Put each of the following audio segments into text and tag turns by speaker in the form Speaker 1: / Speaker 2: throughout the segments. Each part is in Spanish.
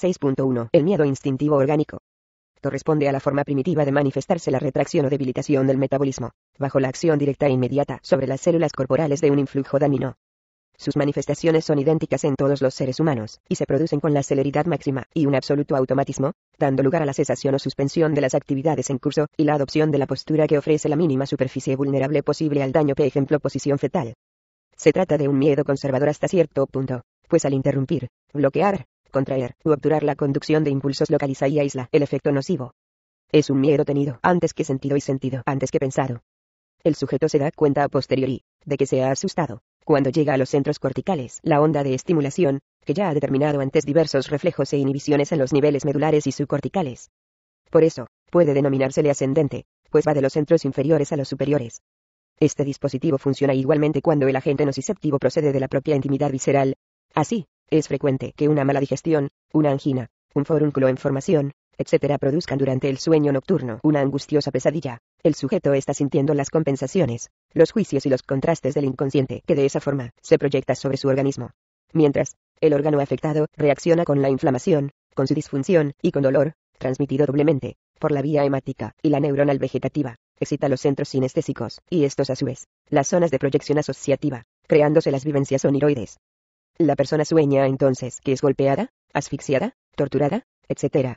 Speaker 1: 6.1. El miedo instintivo orgánico. Corresponde a la forma primitiva de manifestarse la retracción o debilitación del metabolismo, bajo la acción directa e inmediata sobre las células corporales de un influjo dañino. Sus manifestaciones son idénticas en todos los seres humanos, y se producen con la celeridad máxima y un absoluto automatismo, dando lugar a la cesación o suspensión de las actividades en curso y la adopción de la postura que ofrece la mínima superficie vulnerable posible al daño, por ejemplo, posición fetal. Se trata de un miedo conservador hasta cierto punto, pues al interrumpir, bloquear, contraer u obturar la conducción de impulsos localiza y aísla el efecto nocivo. Es un miedo tenido antes que sentido y sentido antes que pensado. El sujeto se da cuenta a posteriori de que se ha asustado. Cuando llega a los centros corticales, la onda de estimulación, que ya ha determinado antes diversos reflejos e inhibiciones en los niveles medulares y subcorticales. Por eso, puede denominársele ascendente, pues va de los centros inferiores a los superiores. Este dispositivo funciona igualmente cuando el agente nociceptivo procede de la propia intimidad visceral, Así, es frecuente que una mala digestión, una angina, un forúnculo en formación, etc. produzcan durante el sueño nocturno una angustiosa pesadilla. El sujeto está sintiendo las compensaciones, los juicios y los contrastes del inconsciente que de esa forma se proyecta sobre su organismo. Mientras, el órgano afectado reacciona con la inflamación, con su disfunción y con dolor, transmitido doblemente, por la vía hemática y la neuronal vegetativa, excita los centros sinestésicos, y estos a su vez, las zonas de proyección asociativa, creándose las vivencias oniroides, la persona sueña entonces que es golpeada, asfixiada, torturada, etc.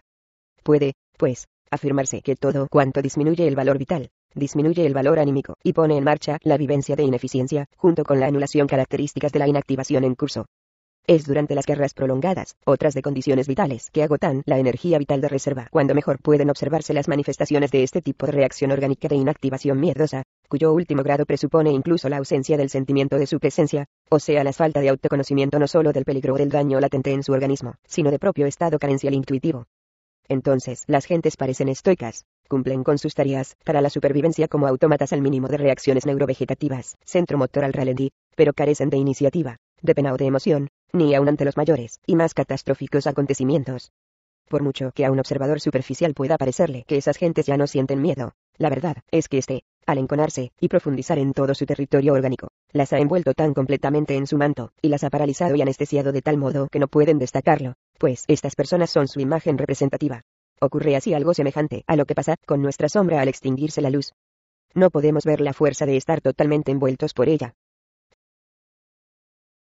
Speaker 1: Puede, pues, afirmarse que todo cuanto disminuye el valor vital, disminuye el valor anímico y pone en marcha la vivencia de ineficiencia, junto con la anulación características de la inactivación en curso. Es durante las guerras prolongadas, otras de condiciones vitales que agotan la energía vital de reserva, cuando mejor pueden observarse las manifestaciones de este tipo de reacción orgánica de inactivación miedosa, cuyo último grado presupone incluso la ausencia del sentimiento de su presencia, o sea, la falta de autoconocimiento no solo del peligro o del daño latente en su organismo, sino de propio estado carencial intuitivo. Entonces, las gentes parecen estoicas, cumplen con sus tareas, para la supervivencia como autómatas al mínimo de reacciones neurovegetativas, centro motor al ralentí, pero carecen de iniciativa, de pena o de emoción, ni aun ante los mayores y más catastróficos acontecimientos. Por mucho que a un observador superficial pueda parecerle que esas gentes ya no sienten miedo, la verdad es que este al enconarse y profundizar en todo su territorio orgánico. Las ha envuelto tan completamente en su manto, y las ha paralizado y anestesiado de tal modo que no pueden destacarlo, pues estas personas son su imagen representativa. Ocurre así algo semejante a lo que pasa con nuestra sombra al extinguirse la luz. No podemos ver la fuerza de estar totalmente envueltos por ella,